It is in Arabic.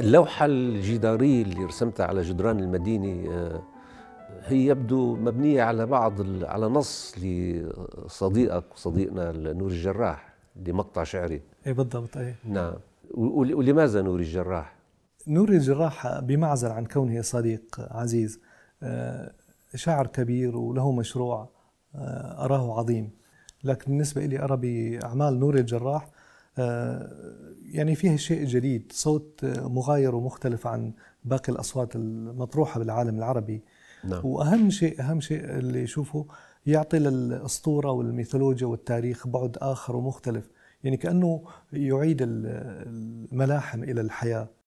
اللوحة الجدارية اللي رسمتها على جدران المدينة آه، هي يبدو مبنية على بعض على نص لصديقك وصديقنا نور الجراح لمقطع شعري اي بالضبط اي نعم ولماذا نور الجراح؟ نور الجراح بمعزل عن كونه صديق عزيز آه، شاعر كبير وله مشروع آه، أراه عظيم لكن بالنسبة لي أرى بأعمال نور الجراح آه، يعني فيها شيء جديد صوت مغاير ومختلف عن باقي الأصوات المطروحة بالعالم العربي نعم. وأهم شيء أهم شيء اللي يشوفه يعطي للأسطورة والميثولوجيا والتاريخ بعد آخر ومختلف يعني كأنه يعيد الملاحم إلى الحياة